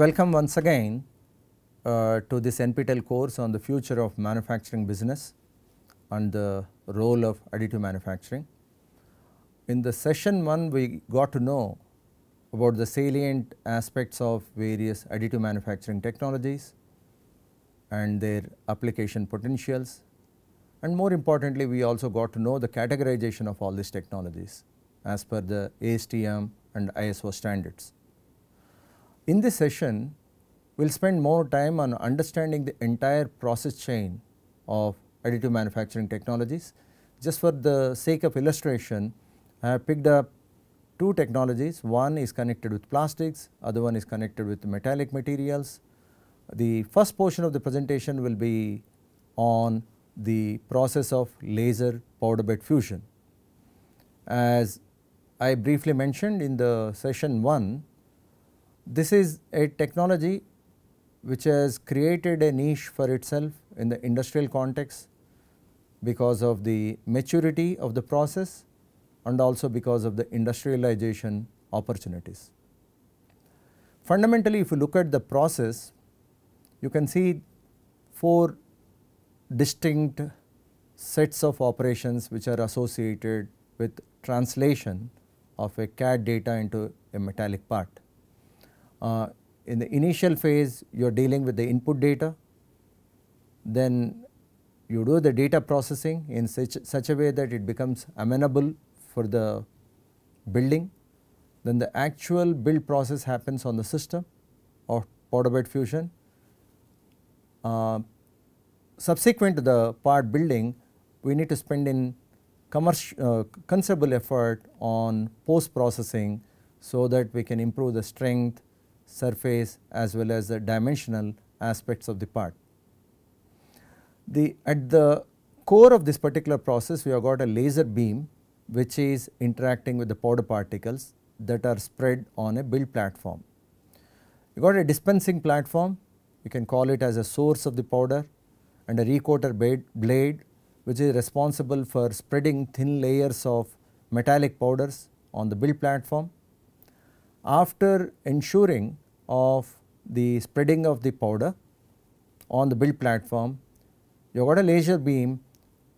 Welcome once again uh, to this NPTEL course on the future of manufacturing business and the role of additive manufacturing. In the session 1 we got to know about the salient aspects of various additive manufacturing technologies and their application potentials and more importantly we also got to know the categorization of all these technologies as per the ASTM and ISO standards. In this session, we will spend more time on understanding the entire process chain of additive manufacturing technologies. Just for the sake of illustration, I have picked up two technologies. One is connected with plastics, other one is connected with metallic materials. The first portion of the presentation will be on the process of laser powder bed fusion. As I briefly mentioned in the session 1, this is a technology which has created a niche for itself in the industrial context because of the maturity of the process and also because of the industrialization opportunities. Fundamentally, if you look at the process, you can see four distinct sets of operations which are associated with translation of a CAD data into a metallic part. Uh, in the initial phase, you are dealing with the input data, then you do the data processing in such, such a way that it becomes amenable for the building. Then the actual build process happens on the system of Portabit Fusion. Uh, subsequent to the part building, we need to spend in uh, considerable effort on post processing so that we can improve the strength surface as well as the dimensional aspects of the part. The, at the core of this particular process we have got a laser beam which is interacting with the powder particles that are spread on a build platform. You got a dispensing platform you can call it as a source of the powder and a recoater blade which is responsible for spreading thin layers of metallic powders on the build platform after ensuring of the spreading of the powder on the build platform, you have got a laser beam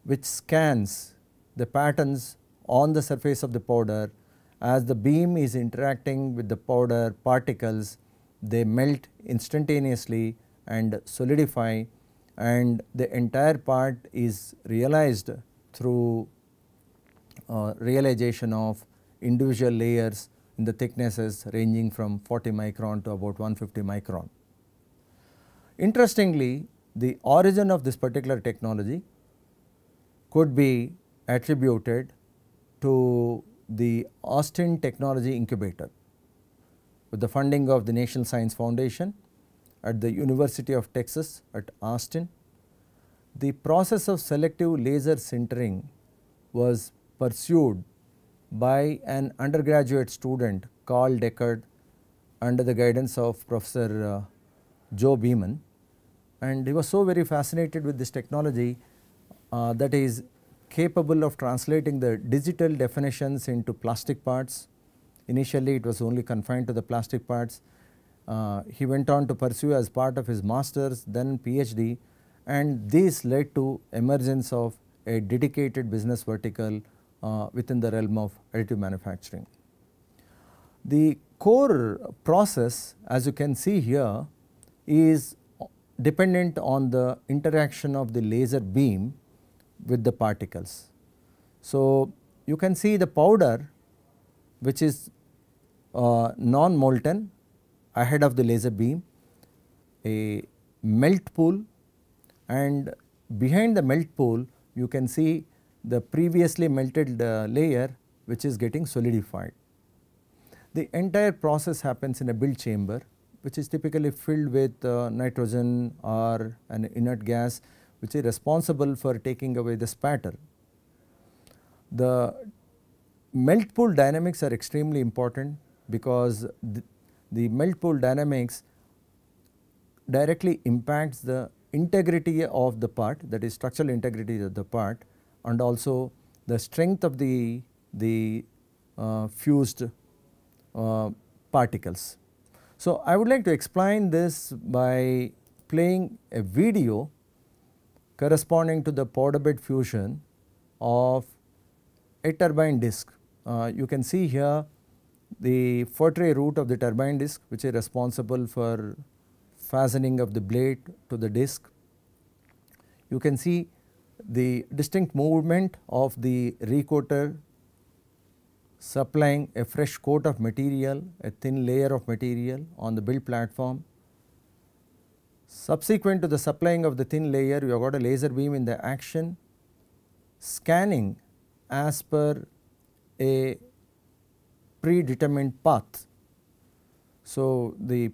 which scans the patterns on the surface of the powder as the beam is interacting with the powder particles they melt instantaneously and solidify and the entire part is realized through uh, realization of individual layers in the thicknesses ranging from 40 micron to about 150 micron. Interestingly, the origin of this particular technology could be attributed to the Austin Technology Incubator with the funding of the National Science Foundation at the University of Texas at Austin. The process of selective laser sintering was pursued by an undergraduate student Carl Deckard under the guidance of Professor uh, Joe Beeman and he was so very fascinated with this technology uh, that is capable of translating the digital definitions into plastic parts. Initially it was only confined to the plastic parts. Uh, he went on to pursue as part of his masters then PhD and this led to emergence of a dedicated business vertical uh, within the realm of additive manufacturing. The core process as you can see here is dependent on the interaction of the laser beam with the particles. So, you can see the powder which is uh, non molten ahead of the laser beam, a melt pool and behind the melt pool you can see the previously melted uh, layer which is getting solidified. The entire process happens in a build chamber which is typically filled with uh, nitrogen or an inert gas which is responsible for taking away the spatter. The melt pool dynamics are extremely important because the melt pool dynamics directly impacts the integrity of the part that is structural integrity of the part and also the strength of the, the uh, fused uh, particles. So, I would like to explain this by playing a video corresponding to the powder bed fusion of a turbine disc. Uh, you can see here the Fortre root of the turbine disc which is responsible for fastening of the blade to the disc. You can see the distinct movement of the recoater supplying a fresh coat of material, a thin layer of material on the build platform. Subsequent to the supplying of the thin layer, you have got a laser beam in the action, scanning as per a predetermined path. So, the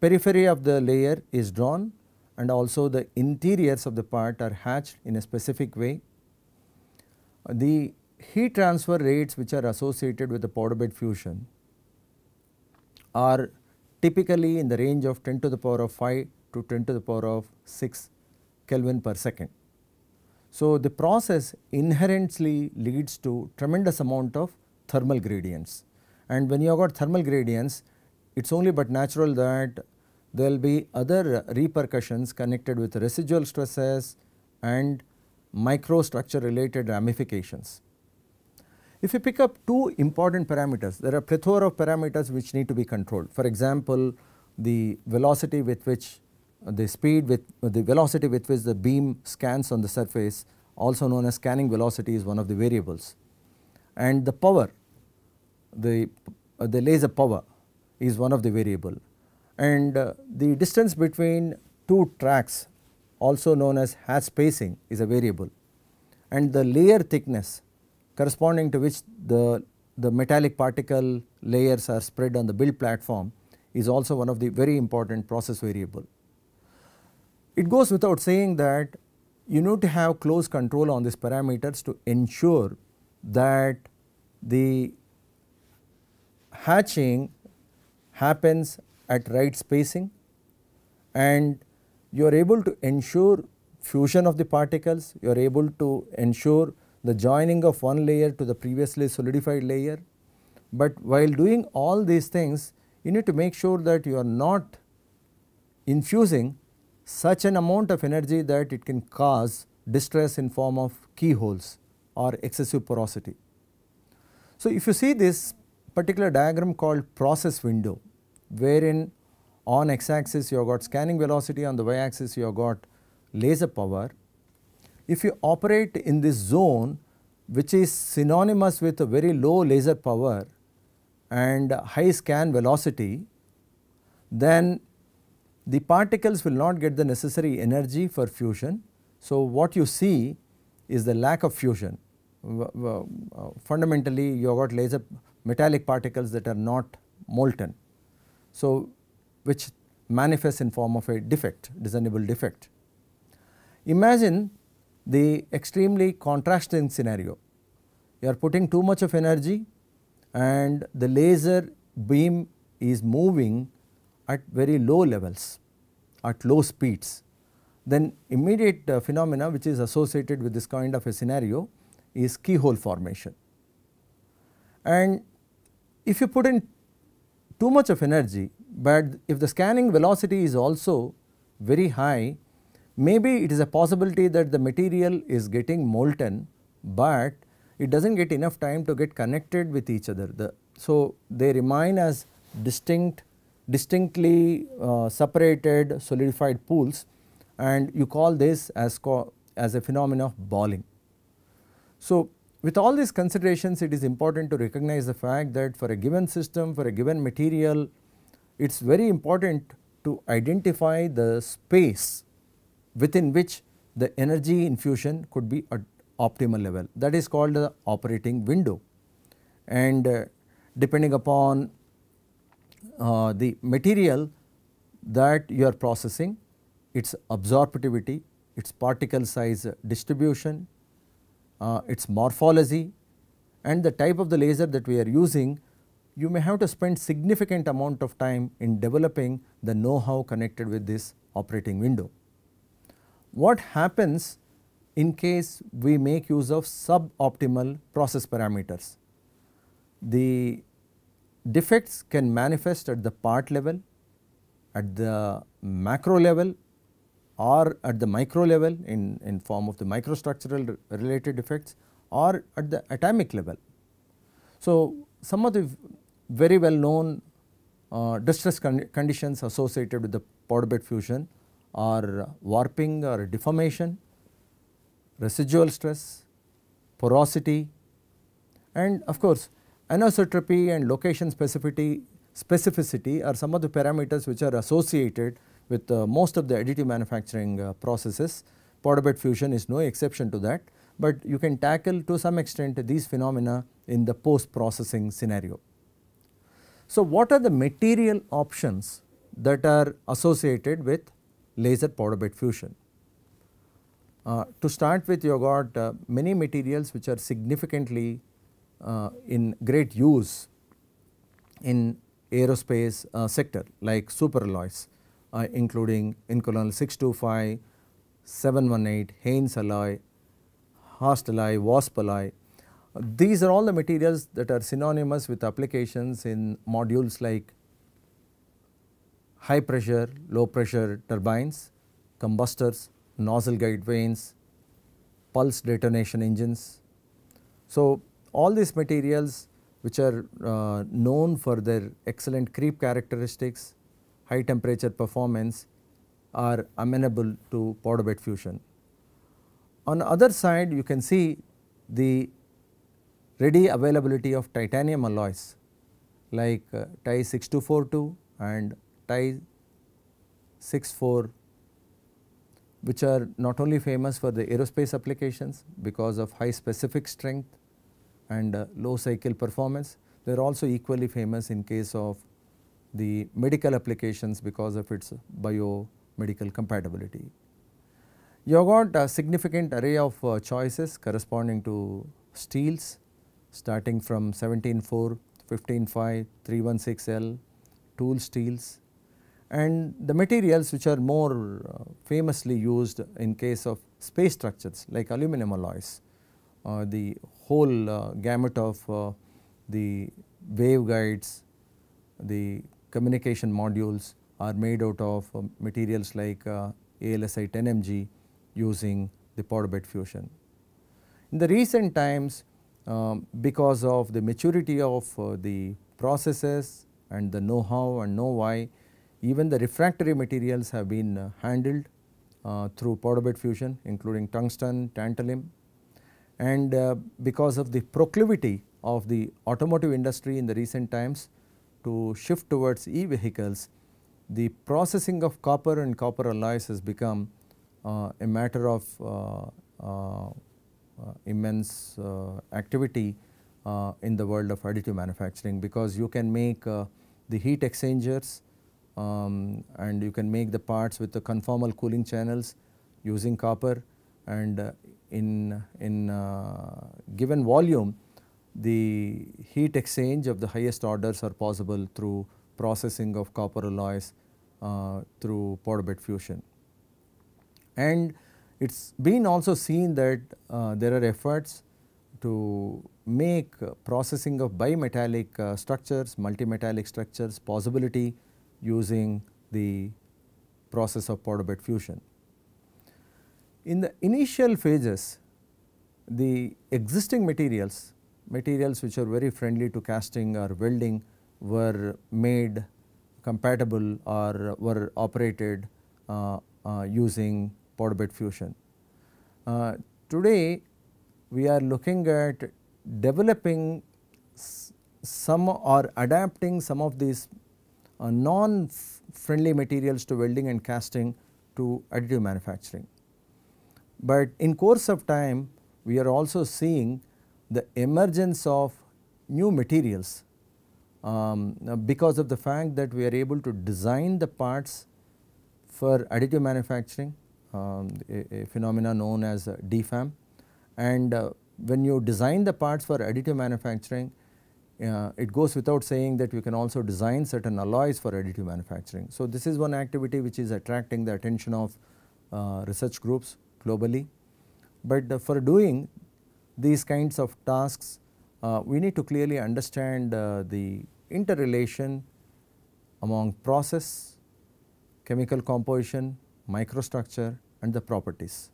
periphery of the layer is drawn and also the interiors of the part are hatched in a specific way. The heat transfer rates which are associated with the powder bed fusion are typically in the range of 10 to the power of 5 to 10 to the power of 6 Kelvin per second. So, the process inherently leads to tremendous amount of thermal gradients and when you have got thermal gradients it is only but natural that there will be other repercussions connected with residual stresses and microstructure related ramifications. If you pick up two important parameters, there are plethora of parameters which need to be controlled. For example, the velocity with which uh, the speed with uh, the velocity with which the beam scans on the surface also known as scanning velocity is one of the variables and the power the, uh, the laser power is one of the variable and uh, the distance between two tracks also known as hatch spacing is a variable and the layer thickness corresponding to which the, the metallic particle layers are spread on the build platform is also one of the very important process variable. It goes without saying that you need to have close control on these parameters to ensure that the hatching happens at right spacing and you are able to ensure fusion of the particles, you are able to ensure the joining of one layer to the previously solidified layer. But while doing all these things, you need to make sure that you are not infusing such an amount of energy that it can cause distress in form of keyholes or excessive porosity. So, if you see this particular diagram called process window, wherein on x-axis you have got scanning velocity, on the y-axis you have got laser power. If you operate in this zone which is synonymous with a very low laser power and high scan velocity, then the particles will not get the necessary energy for fusion. So, what you see is the lack of fusion. Uh, fundamentally, you have got laser metallic particles that are not molten. So, which manifests in form of a defect, discernible defect. Imagine the extremely contrasting scenario. You are putting too much of energy and the laser beam is moving at very low levels, at low speeds. Then immediate uh, phenomena which is associated with this kind of a scenario is keyhole formation. And if you put in too much of energy, but if the scanning velocity is also very high, maybe it is a possibility that the material is getting molten, but it does not get enough time to get connected with each other. The, so, they remain as distinct, distinctly uh, separated solidified pools and you call this as, as a phenomenon of balling. So, with all these considerations, it is important to recognize the fact that for a given system, for a given material, it is very important to identify the space within which the energy infusion could be at optimal level that is called the operating window and uh, depending upon uh, the material that you are processing its absorptivity its particle size distribution uh, its morphology and the type of the laser that we are using, you may have to spend significant amount of time in developing the know-how connected with this operating window. What happens in case we make use of suboptimal process parameters? The defects can manifest at the part level, at the macro level or at the micro level in, in form of the microstructural related effects or at the atomic level. So, some of the very well known uh, distress con conditions associated with the powder bed fusion are warping or deformation, residual stress, porosity and of course anisotropy and location specificity, specificity are some of the parameters which are associated with uh, most of the additive manufacturing uh, processes. bed fusion is no exception to that, but you can tackle to some extent these phenomena in the post-processing scenario. So, what are the material options that are associated with laser powder bed fusion? Uh, to start with, you have got uh, many materials which are significantly uh, in great use in aerospace uh, sector like superalloys uh, including Incolon 625, 718, Haynes alloy, Haast alloy, Wasp alloy. these are all the materials that are synonymous with applications in modules like high pressure, low pressure turbines, combustors, nozzle guide vanes, pulse detonation engines. So, all these materials which are uh, known for their excellent creep characteristics high temperature performance are amenable to powder bed fusion. On the other side you can see the ready availability of titanium alloys like uh, TI 6242 and TI 64 which are not only famous for the aerospace applications because of high specific strength and uh, low cycle performance, they are also equally famous in case of the medical applications because of its biomedical compatibility. You have got a significant array of uh, choices corresponding to steels starting from 17.4, 15.5, 316L, tool steels and the materials which are more uh, famously used in case of space structures like aluminum alloys uh, the whole uh, gamut of uh, the waveguides, the communication modules are made out of um, materials like uh, ALSI 10MG using the powder bed fusion. In the recent times, um, because of the maturity of uh, the processes and the know-how and know-why, even the refractory materials have been uh, handled uh, through powder bed fusion including tungsten, tantalum and uh, because of the proclivity of the automotive industry in the recent times to shift towards e-vehicles, the processing of copper and copper alloys has become uh, a matter of uh, uh, uh immense uh, activity in the world of additive manufacturing because you can make the heat exchangers um, and you can make the parts with the conformal cooling channels using copper and in, in given volume the heat exchange of the highest orders are possible through processing of copper alloys uh, through powder bed fusion. And it has been also seen that uh, there are efforts to make processing of bimetallic uh, structures, multimetallic structures possibility using the process of powder bed fusion. In the initial phases, the existing materials materials which are very friendly to casting or welding were made compatible or were operated uh, uh, using powder bed fusion. Uh, today we are looking at developing some or adapting some of these uh, non friendly materials to welding and casting to additive manufacturing. But in course of time we are also seeing the emergence of new materials um, uh, because of the fact that we are able to design the parts for additive manufacturing, um, a, a, phenomena known as uh, DFAM. And uh, when you design the parts for additive manufacturing, uh, it goes without saying that you can also design certain alloys for additive manufacturing. So, this is one activity which is attracting the attention of uh, research groups globally. But uh, for doing these kinds of tasks, uh, we need to clearly understand uh, the interrelation among process, chemical composition, microstructure and the properties.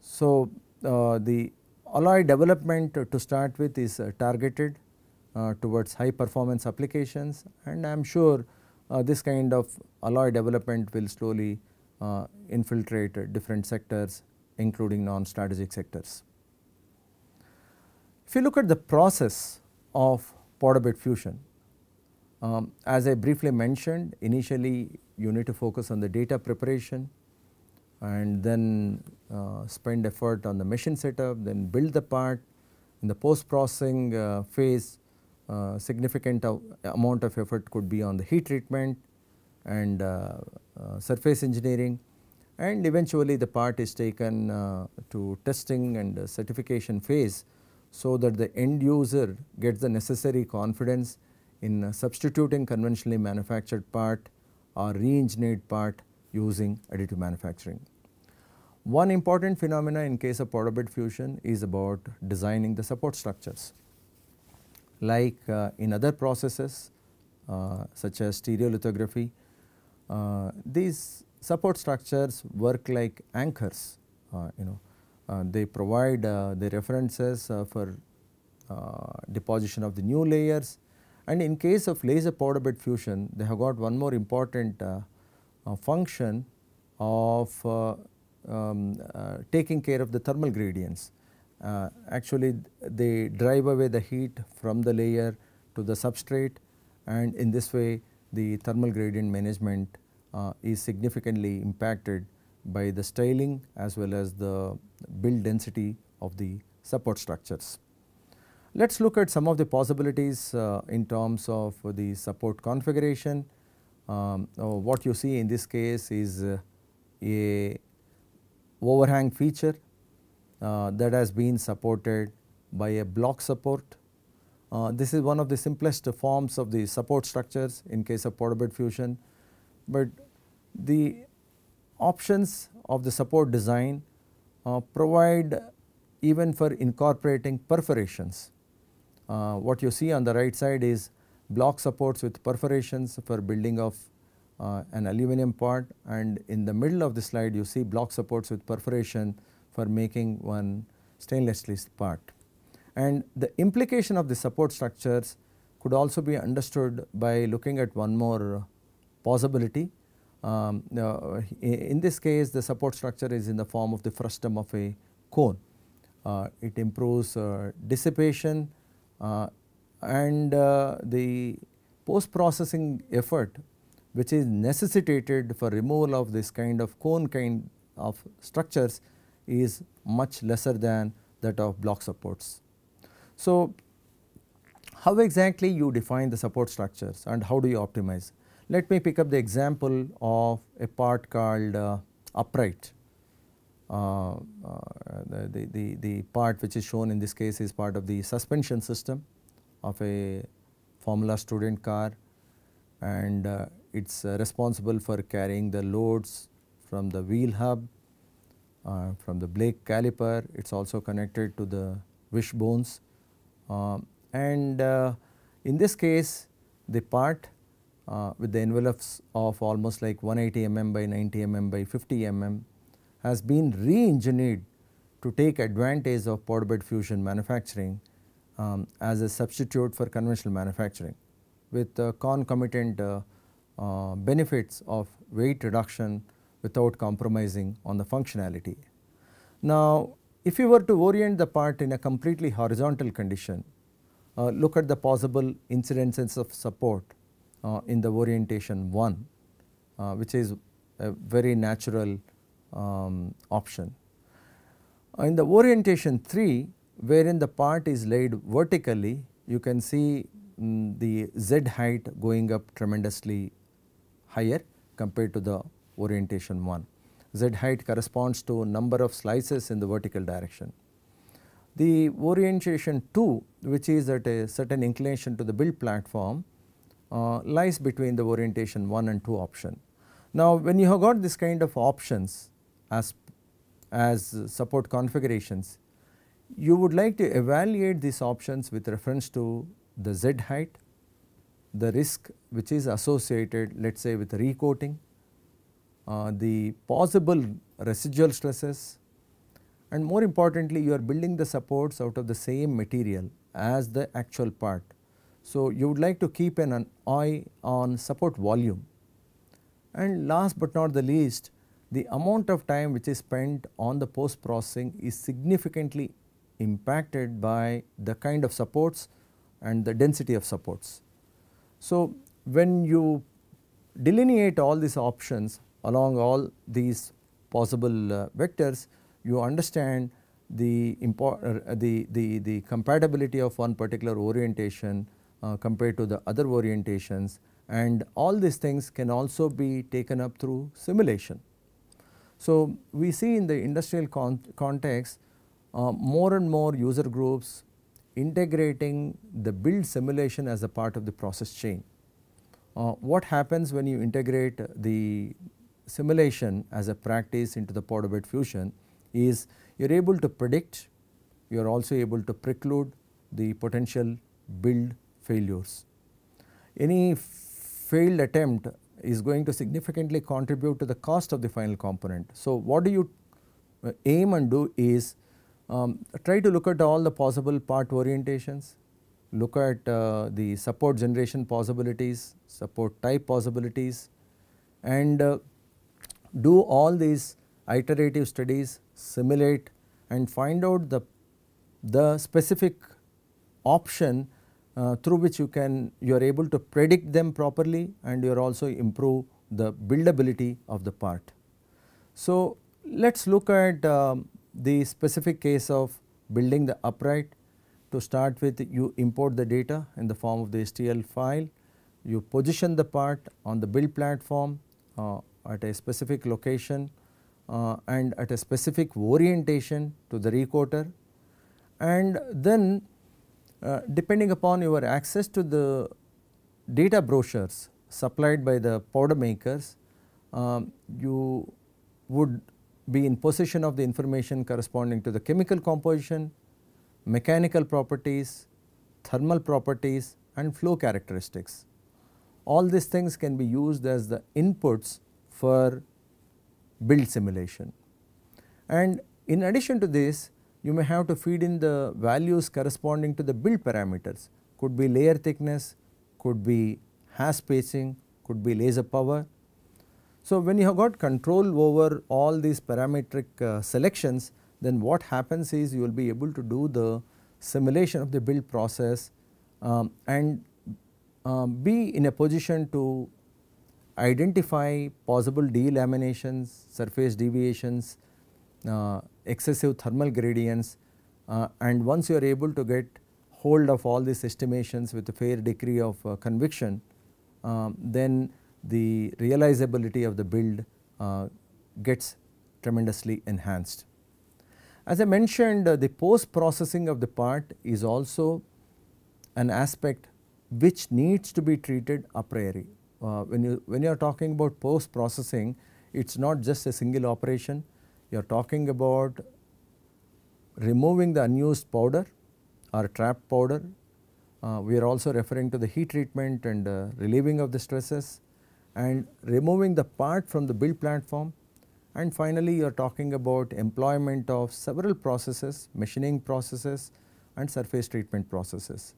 So, uh, the alloy development to start with is uh, targeted uh, towards high performance applications and I am sure uh, this kind of alloy development will slowly infiltrate different sectors including non-strategic sectors. If you look at the process of powder bed fusion, um, as I briefly mentioned, initially you need to focus on the data preparation and then uh, spend effort on the machine setup, then build the part. In the post-processing uh, phase, uh, significant amount of effort could be on the heat treatment and uh, uh, surface engineering and eventually the part is taken uh, to testing and certification phase so that the end user gets the necessary confidence in uh, substituting conventionally manufactured part or re-engineered part using additive manufacturing. One important phenomena in case of powder bed fusion is about designing the support structures. Like uh, in other processes uh, such as stereolithography, uh, these support structures work like anchors, uh, you know, uh, they provide uh, the references uh, for deposition of the new layers and in case of laser powder bed fusion they have got one more important function of um, taking care of the thermal gradients. Uh, actually they drive away the heat from the layer to the substrate and in this way the thermal gradient management uh, is significantly impacted by the styling as well as the build density of the support structures. Let us look at some of the possibilities uh, in terms of the support configuration. Um, uh, what you see in this case is uh, a overhang feature uh, that has been supported by a block support. Uh, this is one of the simplest forms of the support structures in case of portable fusion, but the options of the support design uh, provide even for incorporating perforations. Uh, what you see on the right side is block supports with perforations for building of uh, an aluminum part and in the middle of the slide you see block supports with perforation for making one stainless steel part. And the implication of the support structures could also be understood by looking at one more possibility um, uh, in this case, the support structure is in the form of the frustum of a cone. Uh, it improves uh, dissipation uh, and uh, the post-processing effort which is necessitated for removal of this kind of cone kind of structures is much lesser than that of block supports. So, how exactly you define the support structures and how do you optimize? Let me pick up the example of a part called uh, upright. Uh, uh, the, the, the, the part which is shown in this case is part of the suspension system of a formula student car and uh, it is uh, responsible for carrying the loads from the wheel hub, from the brake caliper, it is also connected to the wishbones uh, and uh, in this case the part uh, with the envelopes of almost like 180 mm by 90 mm by 50 mm has been re-engineered to take advantage of powder bed fusion manufacturing um, as a substitute for conventional manufacturing with uh, concomitant uh, benefits of weight reduction without compromising on the functionality. Now, if you were to orient the part in a completely horizontal condition, uh, look at the possible incidences of support uh, in the orientation 1 uh, which is a very natural um, option. Uh, in the orientation 3 wherein the part is laid vertically you can see um, the z height going up tremendously higher compared to the orientation 1. Z height corresponds to number of slices in the vertical direction. The orientation 2 which is at a certain inclination to the build platform uh, lies between the orientation 1 and 2 option. Now when you have got this kind of options as, as support configurations, you would like to evaluate these options with reference to the Z height, the risk which is associated let us say with recoating, uh, the possible residual stresses and more importantly you are building the supports out of the same material as the actual part so, you would like to keep an, an eye on support volume and last but not the least the amount of time which is spent on the post processing is significantly impacted by the kind of supports and the density of supports. So, when you delineate all these options along all these possible uh, vectors, you understand the, uh, the, the, the compatibility of one particular orientation uh, compared to the other orientations and all these things can also be taken up through simulation. So, we see in the industrial con context uh, more and more user groups integrating the build simulation as a part of the process chain. Uh, what happens when you integrate the simulation as a practice into the Portobello fusion is you are able to predict, you are also able to preclude the potential build failures. Any failed attempt is going to significantly contribute to the cost of the final component. So, what do you uh, aim and do is um, try to look at all the possible part orientations, look at uh, the support generation possibilities, support type possibilities and uh, do all these iterative studies, simulate and find out the, the specific option uh, through which you can you are able to predict them properly and you are also improve the buildability of the part. So, let us look at um, the specific case of building the upright. To start with you import the data in the form of the STL file, you position the part on the build platform uh, at a specific location uh, and at a specific orientation to the recorder and then uh, depending upon your access to the data brochures supplied by the powder makers, um, you would be in possession of the information corresponding to the chemical composition, mechanical properties, thermal properties and flow characteristics. All these things can be used as the inputs for build simulation. And in addition to this, you may have to feed in the values corresponding to the build parameters could be layer thickness, could be hash spacing, could be laser power. So, when you have got control over all these parametric uh, selections then what happens is you will be able to do the simulation of the build process um, and um, be in a position to identify possible delaminations, surface deviations, uh, excessive thermal gradients uh, and once you are able to get hold of all these estimations with a fair degree of uh, conviction, um, then the realizability of the build uh, gets tremendously enhanced. As I mentioned, uh, the post processing of the part is also an aspect which needs to be treated a priori. Uh, when you when you are talking about post processing, it's not just a single operation you are talking about removing the unused powder or trap powder. Uh, we are also referring to the heat treatment and uh, relieving of the stresses and removing the part from the build platform. And finally, you are talking about employment of several processes, machining processes and surface treatment processes.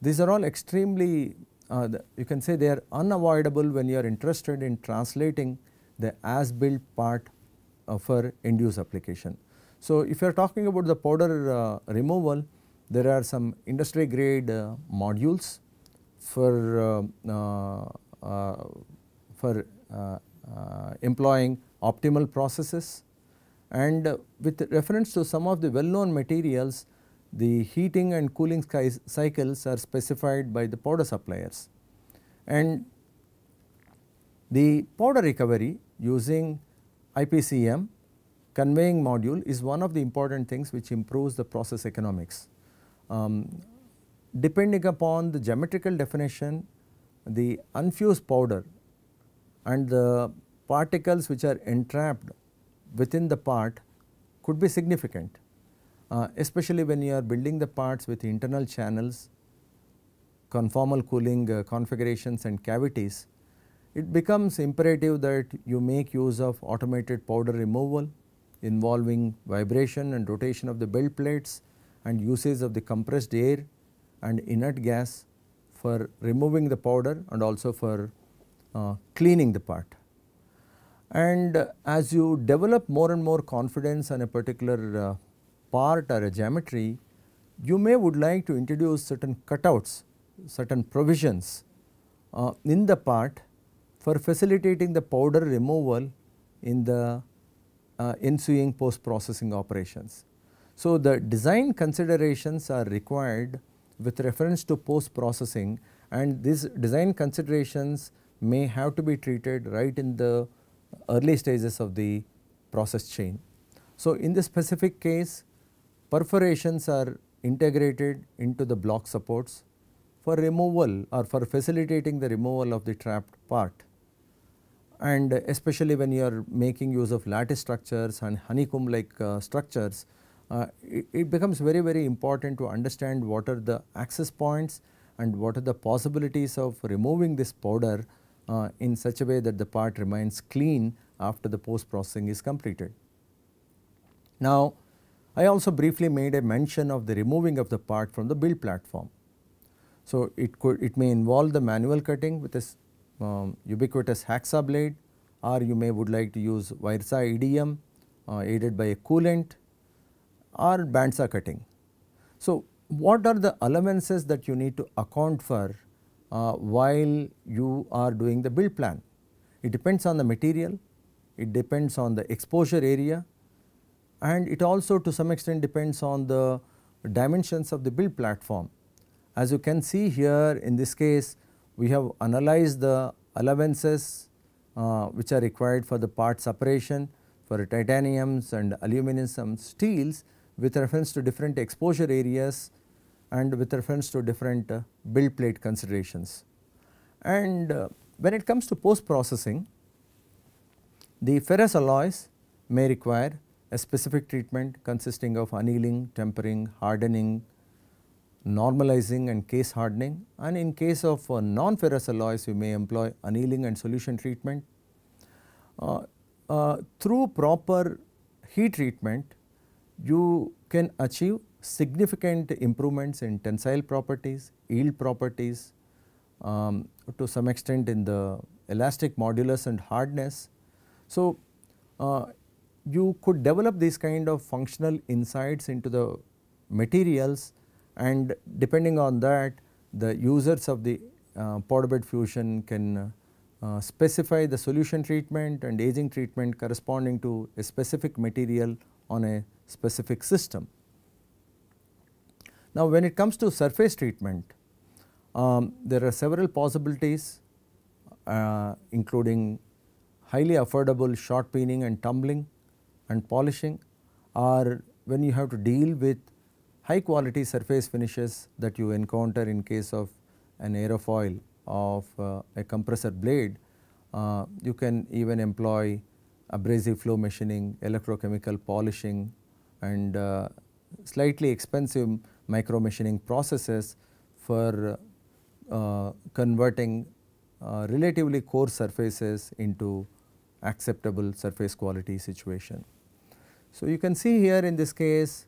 These are all extremely, uh, the, you can say they are unavoidable when you are interested in translating the as-built part uh, for end use application. So, if you are talking about the powder uh, removal, there are some industry grade uh, modules for, for employing optimal processes and with reference to some of the well known materials the heating and cooling cycles are specified by the powder suppliers and the powder recovery using IPCM conveying module is one of the important things which improves the process economics. Um, depending upon the geometrical definition, the unfused powder and the particles which are entrapped within the part could be significant, uh, especially when you are building the parts with internal channels, conformal cooling uh, configurations and cavities it becomes imperative that you make use of automated powder removal involving vibration and rotation of the belt plates and usage of the compressed air and inert gas for removing the powder and also for uh, cleaning the part. And uh, as you develop more and more confidence on a particular uh, part or a geometry, you may would like to introduce certain cutouts, certain provisions uh, in the part for facilitating the powder removal in the uh, ensuing post processing operations. So, the design considerations are required with reference to post processing and these design considerations may have to be treated right in the early stages of the process chain. So, in this specific case perforations are integrated into the block supports for removal or for facilitating the removal of the trapped part and especially when you are making use of lattice structures and honeycomb like uh, structures, uh, it, it, becomes very very important to understand what are the access points and what are the possibilities of removing this powder uh, in such a way that the part remains clean after the post processing is completed. Now, I also briefly made a mention of the removing of the part from the build platform. So, it could it may involve the manual cutting with a um, ubiquitous hacksaw blade or you may would like to use wire saw EDM uh, aided by a coolant or band saw cutting. So, what are the allowances that you need to account for uh, while you are doing the build plan? It depends on the material, it depends on the exposure area and it also to some extent depends on the dimensions of the build platform. As you can see here in this case we have analyzed the allowances uh, which are required for the part separation for titaniums and aluminum steels with reference to different exposure areas and with reference to different uh, build plate considerations. And uh, when it comes to post processing, the ferrous alloys may require a specific treatment consisting of annealing, tempering, hardening, normalizing and case hardening and in case of uh, non-ferrous alloys you may employ annealing and solution treatment. Uh, uh, through proper heat treatment you can achieve significant improvements in tensile properties, yield properties um, to some extent in the elastic modulus and hardness. So, uh, you could develop these kind of functional insights into the materials and depending on that the users of the uh, bed fusion can uh, uh, specify the solution treatment and aging treatment corresponding to a specific material on a specific system. Now, when it comes to surface treatment, um, there are several possibilities uh, including highly affordable shot peening and tumbling and polishing or when you have to deal with high quality surface finishes that you encounter in case of an aerofoil of uh, a compressor blade, uh, you can even employ abrasive flow machining, electrochemical polishing and uh, slightly expensive micro machining processes for uh, converting uh, relatively coarse surfaces into acceptable surface quality situation. So, you can see here in this case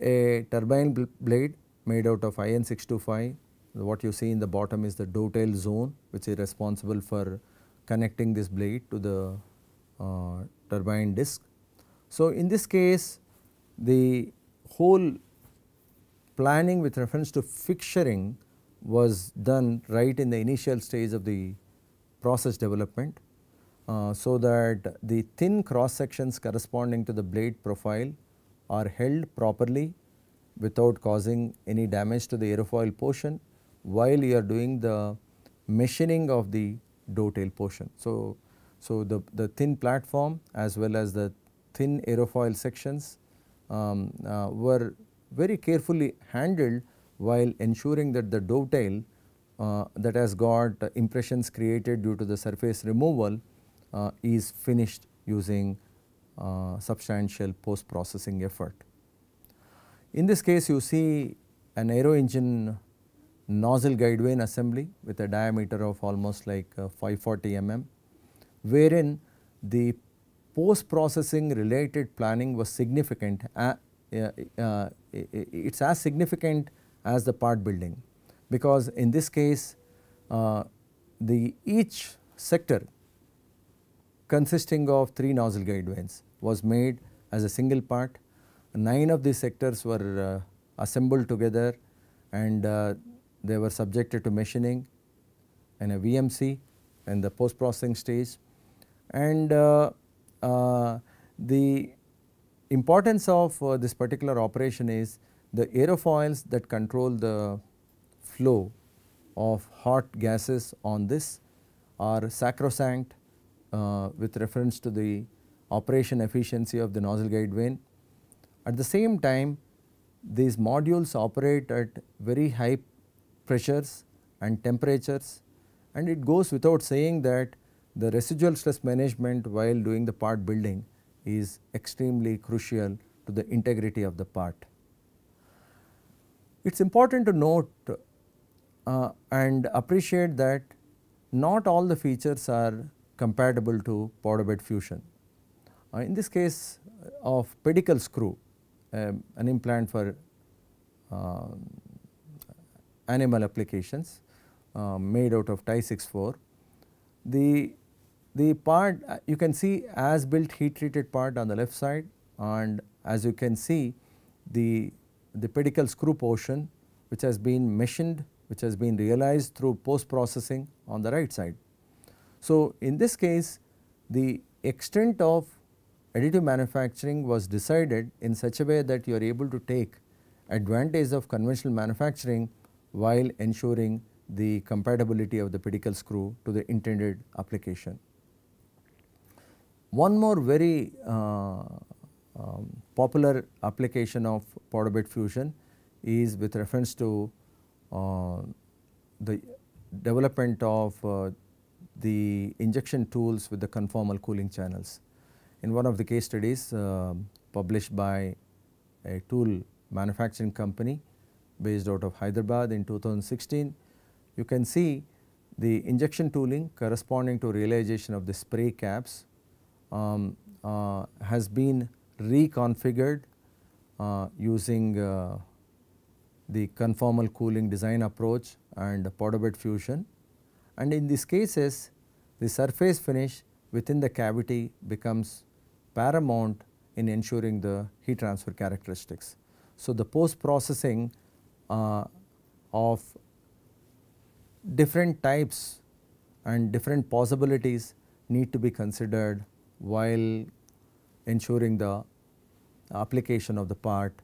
a turbine bl blade made out of IN625. What you see in the bottom is the dovetail zone which is responsible for connecting this blade to the uh, turbine disc. So, in this case the whole planning with reference to fixturing was done right in the initial stage of the process development. Uh, so that the thin cross sections corresponding to the blade profile are held properly without causing any damage to the aerofoil portion while you are doing the machining of the dough tail portion. So, so the, the thin platform as well as the thin aerofoil sections um, uh, were very carefully handled while ensuring that the dough tail uh, that has got impressions created due to the surface removal uh, is finished using uh, substantial post processing effort. In this case you see an aero engine nozzle guide vane assembly with a diameter of almost like uh, 540 mm wherein the post processing related planning was significant uh, uh, uh it is as significant as the part building because in this case the each sector consisting of 3 nozzle guide vanes was made as a single part. Nine of these sectors were uh, assembled together and uh, they were subjected to machining and a VMC and the post processing stage. And uh, uh, the importance of uh, this particular operation is the aerofoils that control the flow of hot gases on this are sacrosanct uh, with reference to the operation efficiency of the nozzle guide vane. At the same time, these modules operate at very high pressures and temperatures and it goes without saying that the residual stress management while doing the part building is extremely crucial to the integrity of the part. It is important to note uh, and appreciate that not all the features are compatible to powder bed fusion. Uh, in this case uh, of pedicle screw, um, an implant for uh, animal applications uh, made out of tie 64. The, the part uh, you can see as built heat treated part on the left side and as you can see the, the pedicle screw portion which has been machined which has been realized through post processing on the right side. So, in this case the extent of additive manufacturing was decided in such a way that you are able to take advantage of conventional manufacturing while ensuring the compatibility of the pedicle screw to the intended application. One more very uh, um, popular application of powder bed fusion is with reference to uh, the development of uh, the injection tools with the conformal cooling channels in one of the case studies uh, published by a tool manufacturing company based out of Hyderabad in 2016, you can see the injection tooling corresponding to realization of the spray caps um, uh, has been reconfigured uh, using uh, the conformal cooling design approach and powder bed fusion. And in these cases, the surface finish within the cavity becomes paramount in ensuring the heat transfer characteristics. So, the post processing uh, of different types and different possibilities need to be considered while ensuring the application of the part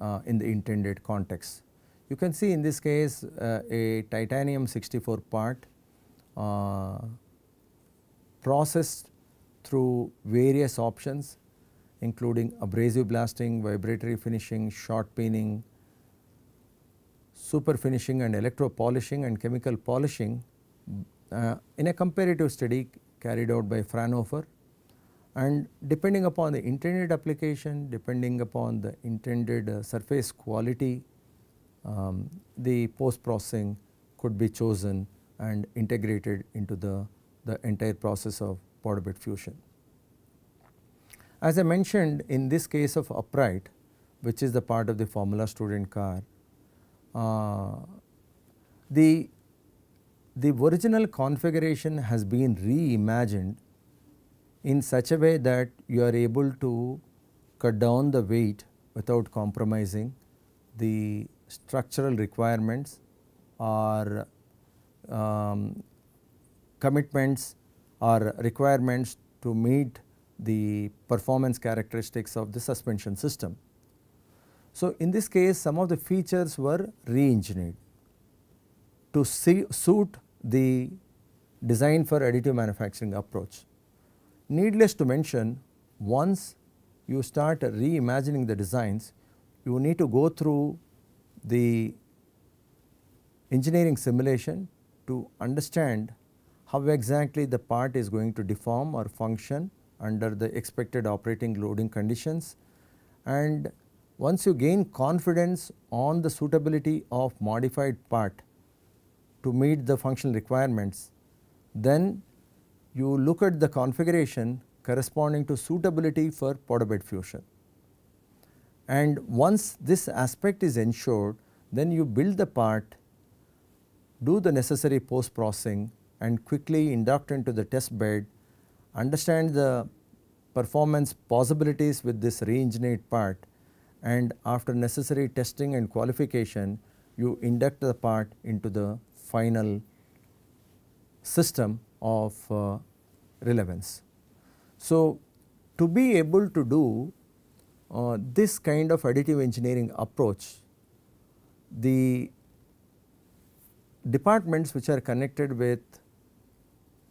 uh, in the intended context. You can see in this case uh, a titanium 64 part uh, processed through various options including abrasive blasting, vibratory finishing, shot peening, super finishing and electro polishing and chemical polishing uh, in a comparative study carried out by Fraunhofer and depending upon the intended application, depending upon the intended uh, surface quality, um, the post processing could be chosen and integrated into the, the entire process of quadruped fusion. As I mentioned in this case of upright which is the part of the formula student car, uh, the, the original configuration has been reimagined in such a way that you are able to cut down the weight without compromising the structural requirements or um, commitments are requirements to meet the performance characteristics of the suspension system. So, in this case some of the features were re-engineered to see, suit the design for additive manufacturing approach. Needless to mention once you start reimagining the designs you need to go through the engineering simulation to understand how exactly the part is going to deform or function under the expected operating loading conditions. And once you gain confidence on the suitability of modified part to meet the functional requirements, then you look at the configuration corresponding to suitability for powder bed fusion. And once this aspect is ensured, then you build the part, do the necessary post processing and quickly induct into the test bed, understand the performance possibilities with this re-engineered part and after necessary testing and qualification, you induct the part into the final system of uh, relevance. So, to be able to do uh, this kind of additive engineering approach, the departments which are connected with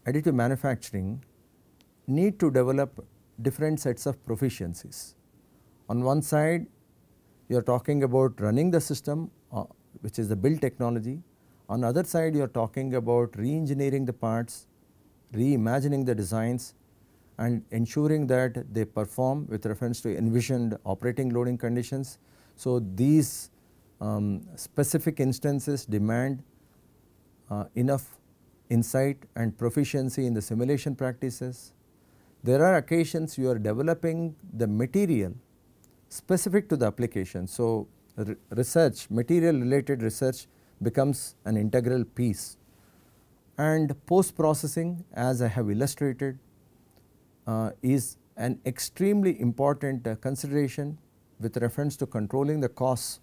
additive manufacturing need to develop different sets of proficiencies. On one side, you are talking about running the system, uh, which is the build technology. On the other side, you are talking about re-engineering the parts, reimagining the designs and ensuring that they perform with reference to envisioned operating loading conditions. So, these um, specific instances demand uh, enough insight and proficiency in the simulation practices. There are occasions you are developing the material specific to the application. So, re research material related research becomes an integral piece and post processing as I have illustrated uh, is an extremely important uh, consideration with reference to controlling the costs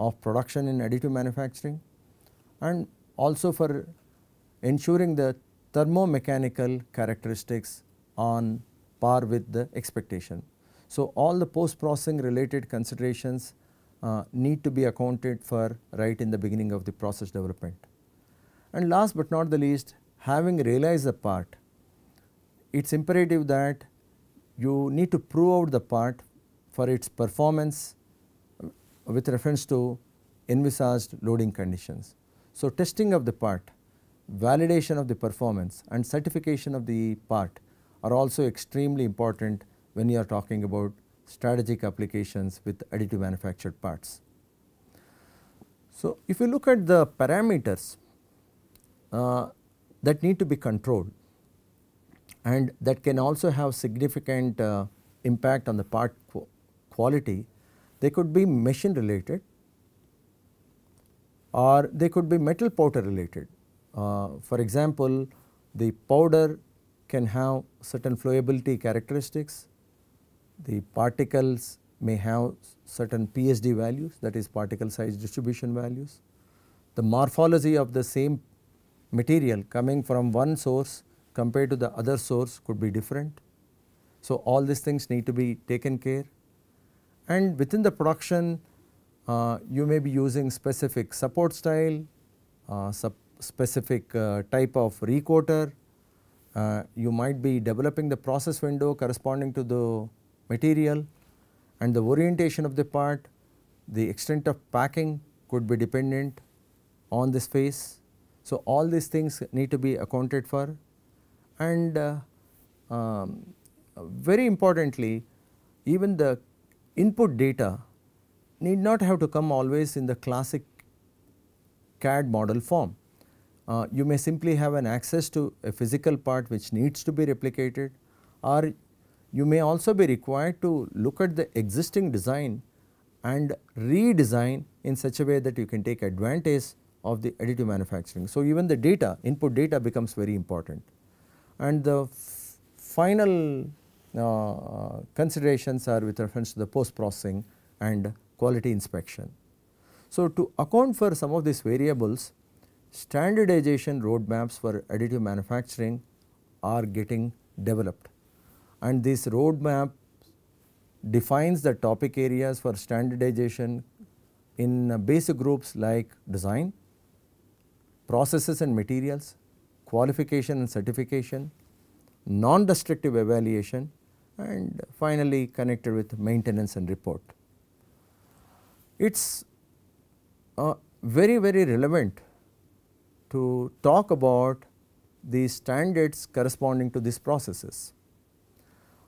of production in additive manufacturing and also for ensuring the thermomechanical characteristics on par with the expectation. So, all the post processing related considerations uh, need to be accounted for right in the beginning of the process development. And last but not the least having realized the part it is imperative that you need to prove out the part for its performance with reference to envisaged loading conditions. So, testing of the part validation of the performance and certification of the part are also extremely important when you are talking about strategic applications with additive manufactured parts. So, if you look at the parameters uh, that need to be controlled and that can also have significant uh, impact on the part quality, they could be machine related or they could be metal powder related uh, for example, the powder can have certain flowability characteristics, the particles may have certain PSD values that is particle size distribution values. The morphology of the same material coming from one source compared to the other source could be different. So, all these things need to be taken care and within the production uh, you may be using specific support style, uh, specific uh, type of recoater, uh, you might be developing the process window corresponding to the material and the orientation of the part, the extent of packing could be dependent on this phase. So, all these things need to be accounted for and uh, um, very importantly even the input data need not have to come always in the classic CAD model form. Uh, you may simply have an access to a physical part which needs to be replicated or you may also be required to look at the existing design and redesign in such a way that you can take advantage of the additive manufacturing. So, even the data input data becomes very important and the final uh, considerations are with reference to the post processing and quality inspection. So, to account for some of these variables standardization roadmaps for additive manufacturing are getting developed and this roadmap defines the topic areas for standardization in basic groups like design, processes and materials, qualification and certification, non-destructive evaluation and finally connected with maintenance and report. It is uh, very very relevant to talk about the standards corresponding to these processes.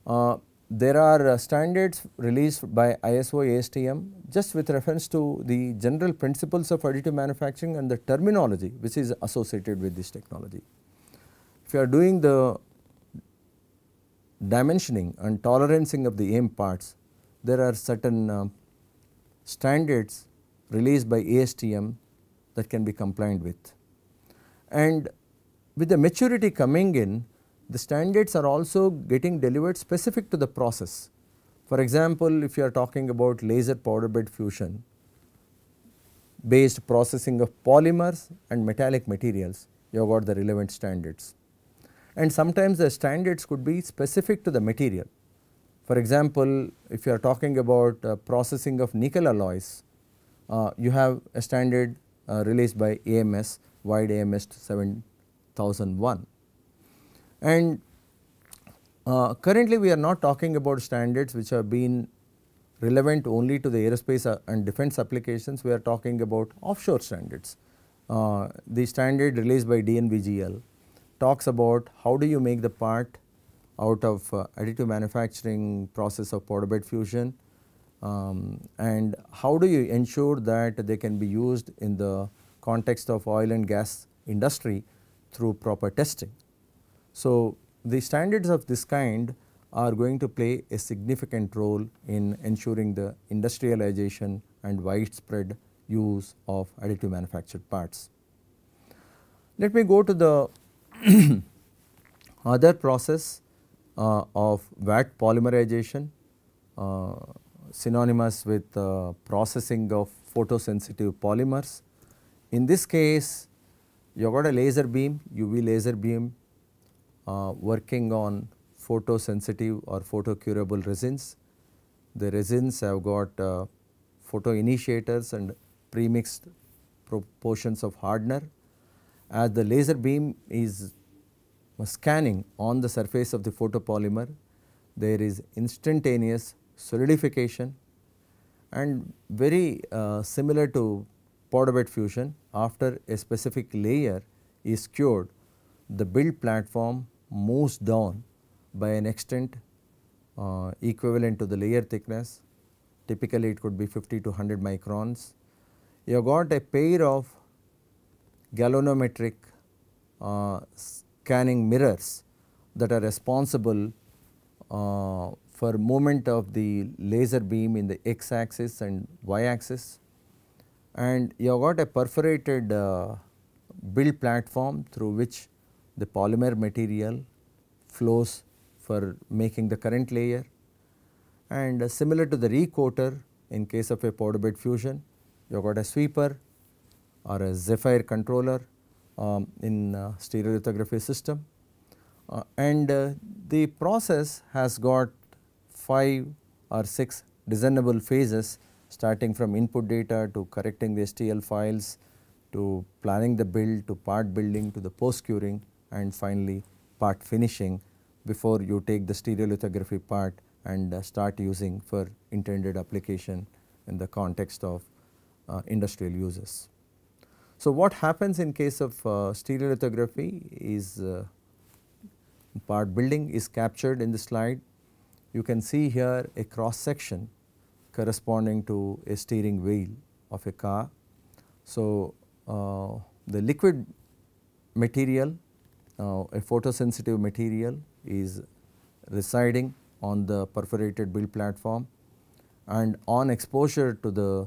Uh, there are uh, standards released by ISO ASTM just with reference to the general principles of additive manufacturing and the terminology which is associated with this technology. If you are doing the dimensioning and tolerancing of the AIM parts, there are certain uh, standards released by ASTM that can be complied with. And with the maturity coming in, the standards are also getting delivered specific to the process. For example, if you are talking about laser powder bed fusion based processing of polymers and metallic materials, you have got the relevant standards. And sometimes the standards could be specific to the material. For example, if you are talking about uh, processing of nickel alloys, uh, you have a standard uh, released by AMS wide AMS 7001. And uh, currently we are not talking about standards which have been relevant only to the aerospace uh, and defense applications, we are talking about offshore standards. Uh, the standard released by DNVGL talks about how do you make the part out of uh, additive manufacturing process of powder bed fusion um, and how do you ensure that they can be used in the context of oil and gas industry through proper testing. So, the standards of this kind are going to play a significant role in ensuring the industrialization and widespread use of additive manufactured parts. Let me go to the other process uh, of VAT polymerization uh, synonymous with uh, processing of photosensitive polymers in this case, you have got a laser beam, UV laser beam uh, working on photosensitive or photocurable resins. The resins have got uh, photoinitiators and premixed proportions of hardener. As the laser beam is uh, scanning on the surface of the photopolymer, there is instantaneous solidification and very uh, similar to bed fusion, after a specific layer is cured, the build platform moves down by an extent uh, equivalent to the layer thickness. Typically, it could be 50 to 100 microns. You have got a pair of galvanometric uh, scanning mirrors that are responsible uh, for movement of the laser beam in the x axis and y axis and you have got a perforated uh, build platform through which the polymer material flows for making the current layer and uh, similar to the recoater in case of a powder bed fusion you have got a sweeper or a Zephyr controller um, in uh, stereolithography system uh, and uh, the process has got 5 or 6 discernible phases starting from input data to correcting the STL files to planning the build to part building to the post curing and finally part finishing before you take the stereolithography part and uh, start using for intended application in the context of uh, industrial uses. So, what happens in case of uh, stereolithography is uh, part building is captured in the slide. You can see here a cross section corresponding to a steering wheel of a car. So, uh, the liquid material, uh, a photosensitive material is residing on the perforated build platform and on exposure to the,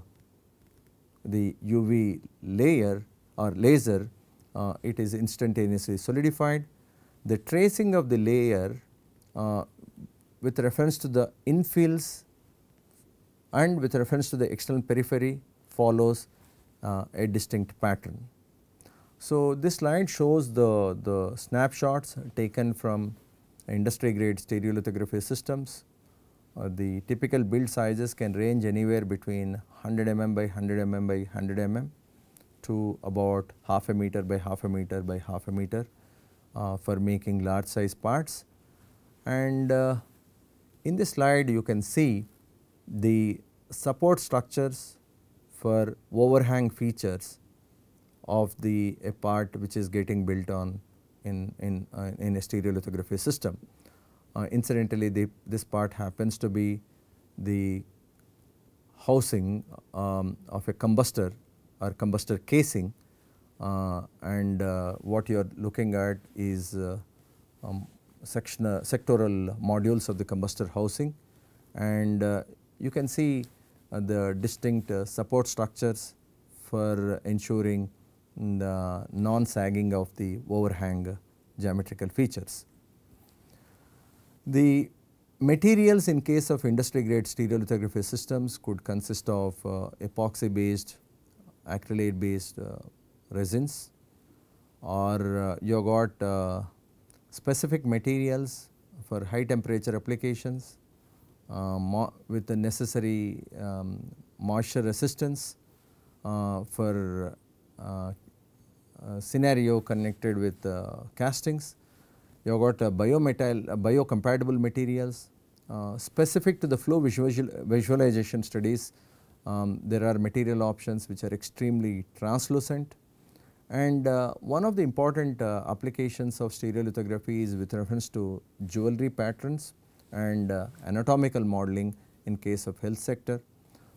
the UV layer or laser, uh, it is instantaneously solidified. The tracing of the layer uh, with reference to the infills and with reference to the external periphery follows uh, a distinct pattern. So, this slide shows the, the snapshots taken from industry grade stereolithography systems. Uh, the typical build sizes can range anywhere between 100 mm by 100 mm by 100 mm to about half a meter by half a meter by half a meter uh, for making large size parts. And uh, in this slide you can see the support structures for overhang features of the a part which is getting built on in, in, uh, in a stereolithography system. Uh, incidentally, the, this part happens to be the housing um, of a combustor or combustor casing uh, and uh, what you are looking at is uh, um, section, sectoral modules of the combustor housing and uh, you can see uh, the distinct uh, support structures for ensuring the non-sagging of the overhang uh, geometrical features. The materials in case of industry grade stereolithography systems could consist of uh, epoxy based, acrylate based uh, resins or uh, you got specific materials for high temperature applications uh, with the necessary um, moisture resistance uh, for uh, scenario connected with castings. You have got biometal, biocompatible materials specific to the flow visual, visualization studies. Um, there are material options which are extremely translucent and uh, one of the important uh, applications of stereolithography is with reference to jewelry patterns and uh, anatomical modeling in case of health sector.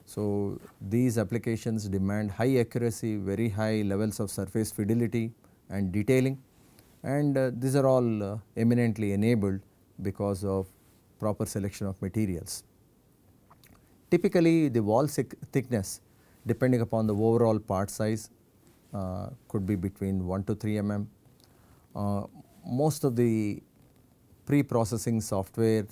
So, these applications demand high accuracy, very high levels of surface fidelity and detailing and uh, these are all uh, eminently enabled because of proper selection of materials. Typically the wall thickness depending upon the overall part size uh, could be between 1 to 3 mm. Uh, most of the pre-processing software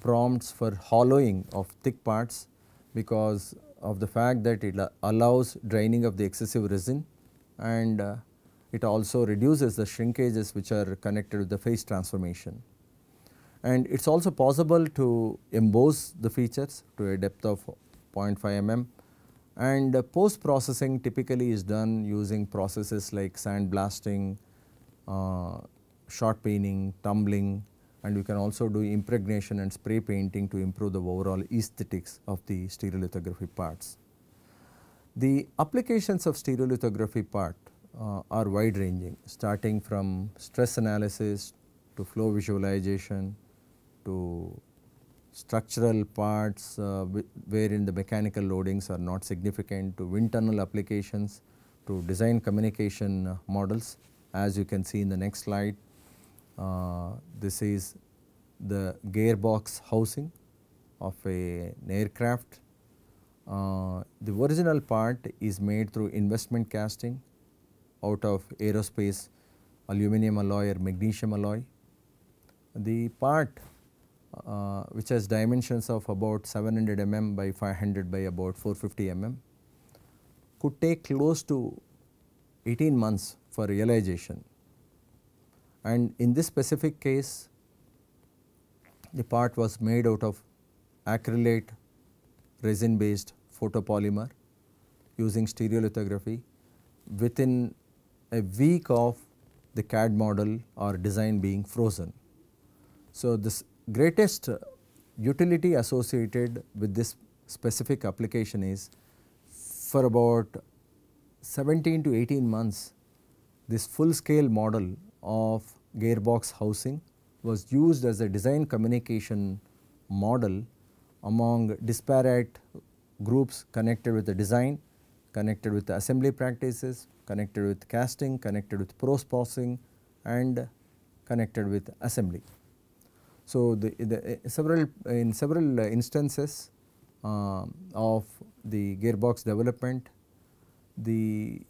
prompts for hollowing of thick parts because of the fact that it allows draining of the excessive resin and uh, it also reduces the shrinkages which are connected with the phase transformation. And it is also possible to emboss the features to a depth of 0.5 mm and uh, post processing typically is done using processes like sandblasting, uh, shot peening, tumbling, and you can also do impregnation and spray painting to improve the overall aesthetics of the stereolithography parts. The applications of stereolithography part uh, are wide ranging starting from stress analysis to flow visualization to structural parts uh, wherein the mechanical loadings are not significant to wind tunnel applications to design communication uh, models as you can see in the next slide uh, this is the gearbox housing of a, an aircraft. Uh, the original part is made through investment casting out of aerospace aluminum alloy or magnesium alloy. The part uh, which has dimensions of about 700 mm by 500 by about 450 mm could take close to 18 months for realization and in this specific case the part was made out of acrylate resin based photopolymer using stereolithography within a week of the CAD model or design being frozen. So, this greatest utility associated with this specific application is for about 17 to 18 months this full scale model of gearbox housing was used as a design communication model among disparate groups connected with the design, connected with the assembly practices, connected with casting, connected with prosposing and connected with assembly. So, the, the uh, several in several instances uh, of the gearbox development, the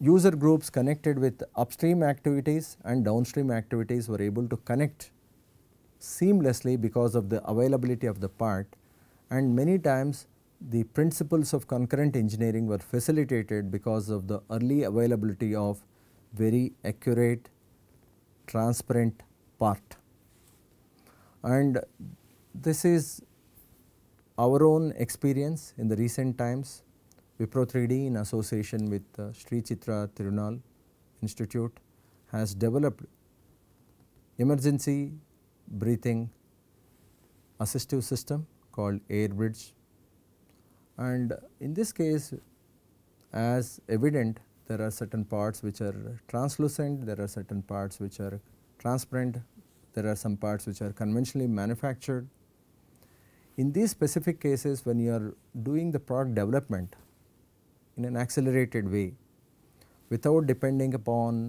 user groups connected with upstream activities and downstream activities were able to connect seamlessly because of the availability of the part and many times the principles of concurrent engineering were facilitated because of the early availability of very accurate transparent part. And this is our own experience in the recent times Vipro 3D in association with uh, Sri Chitra Tirunal Institute has developed emergency breathing assistive system called AirBridge. And in this case, as evident, there are certain parts which are translucent, there are certain parts which are transparent, there are some parts which are conventionally manufactured. In these specific cases, when you are doing the product development, in an accelerated way without depending upon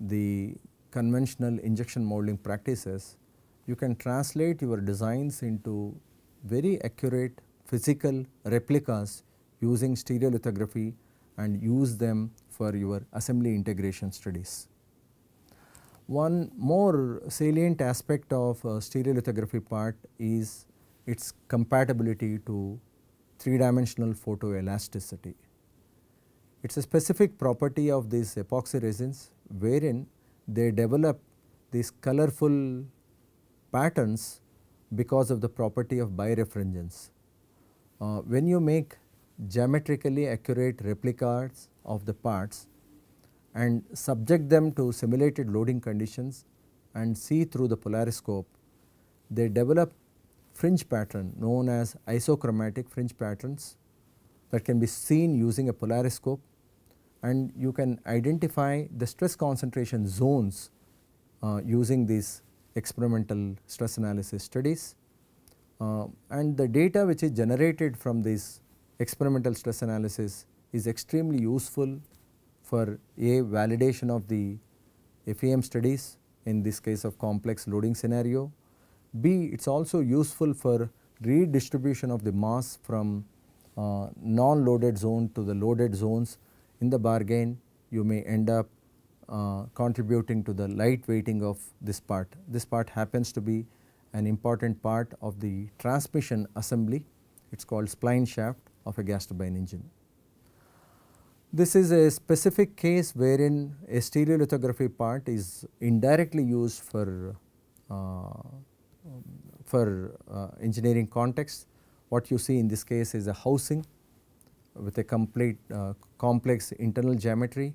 the conventional injection molding practices, you can translate your designs into very accurate physical replicas using stereolithography and use them for your assembly integration studies. One more salient aspect of uh, stereolithography part is its compatibility to three-dimensional photoelasticity. It is a specific property of these epoxy resins wherein they develop these colorful patterns because of the property of birefringence. Uh, when you make geometrically accurate replicas of the parts and subject them to simulated loading conditions and see through the polariscope, they develop fringe pattern known as isochromatic fringe patterns that can be seen using a polariscope and you can identify the stress concentration zones uh, using these experimental stress analysis studies. Uh, and the data which is generated from this experimental stress analysis is extremely useful for a validation of the FEM studies in this case of complex loading scenario. B it is also useful for redistribution of the mass from uh, non-loaded zone to the loaded zones in the bargain you may end up uh, contributing to the light weighting of this part. This part happens to be an important part of the transmission assembly, it is called spline shaft of a gas turbine engine. This is a specific case wherein a stereolithography part is indirectly used for, uh, um, for uh, engineering context. What you see in this case is a housing with a complete uh, complex internal geometry.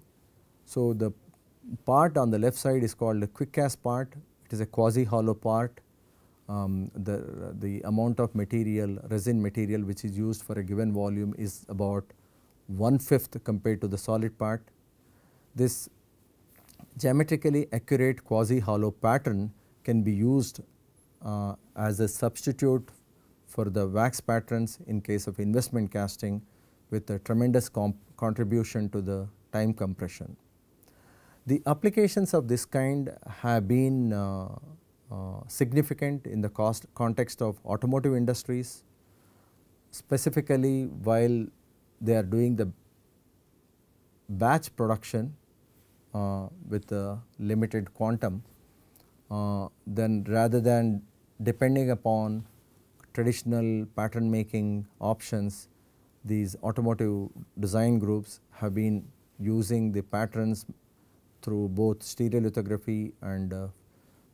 So, the part on the left side is called a quick cast part, it is a quasi hollow part. Um, the, the amount of material, resin material which is used for a given volume is about one fifth compared to the solid part. This geometrically accurate quasi hollow pattern can be used uh, as a substitute for the wax patterns in case of investment casting with a tremendous contribution to the time compression. The applications of this kind have been uh, uh, significant in the cost context of automotive industries, specifically while they are doing the batch production uh, with a limited quantum, uh, then rather than depending upon traditional pattern making options, these automotive design groups have been using the patterns through both stereolithography and uh,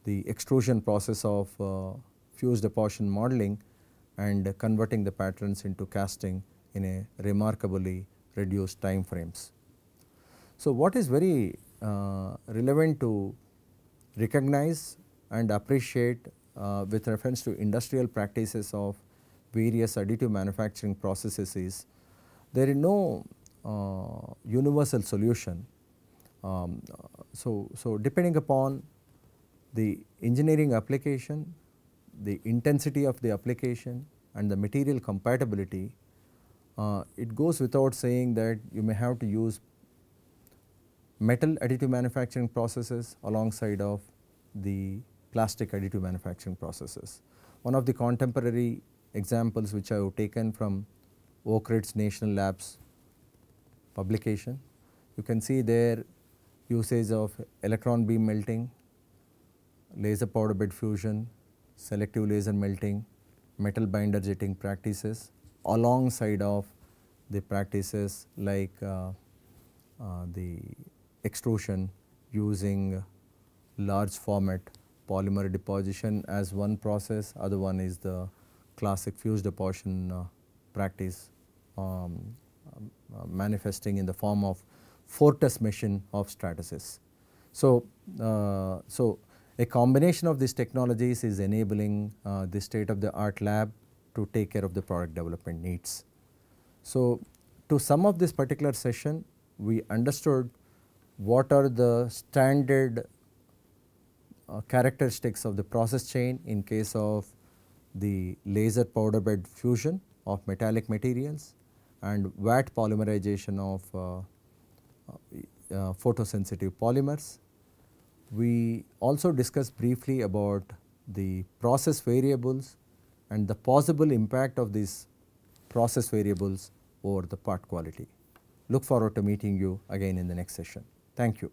the extrusion process of uh, fused deposition modeling and uh, converting the patterns into casting in a remarkably reduced time frames. So, what is very uh, relevant to recognize and appreciate uh, with reference to industrial practices of various additive manufacturing processes is there is no uh, universal solution. Um, so, so depending upon the engineering application, the intensity of the application and the material compatibility, uh, it goes without saying that you may have to use metal additive manufacturing processes alongside of the plastic additive manufacturing processes. One of the contemporary examples which I have taken from Oakridge National Labs publication. You can see their usage of electron beam melting, laser powder bed fusion, selective laser melting, metal binder jetting practices alongside of the practices like uh, uh, the extrusion using large format polymer deposition as one process, other one is the classic fused apportion uh, practice um, uh, manifesting in the form of mission of strategysts. So, uh, so a combination of these technologies is enabling uh, the state of the art lab to take care of the product development needs. So, to sum up this particular session, we understood what are the standard uh, characteristics of the process chain in case of the laser powder bed fusion of metallic materials and wet polymerization of uh, uh, uh, photosensitive polymers. We also discussed briefly about the process variables and the possible impact of these process variables over the part quality. Look forward to meeting you again in the next session. Thank you.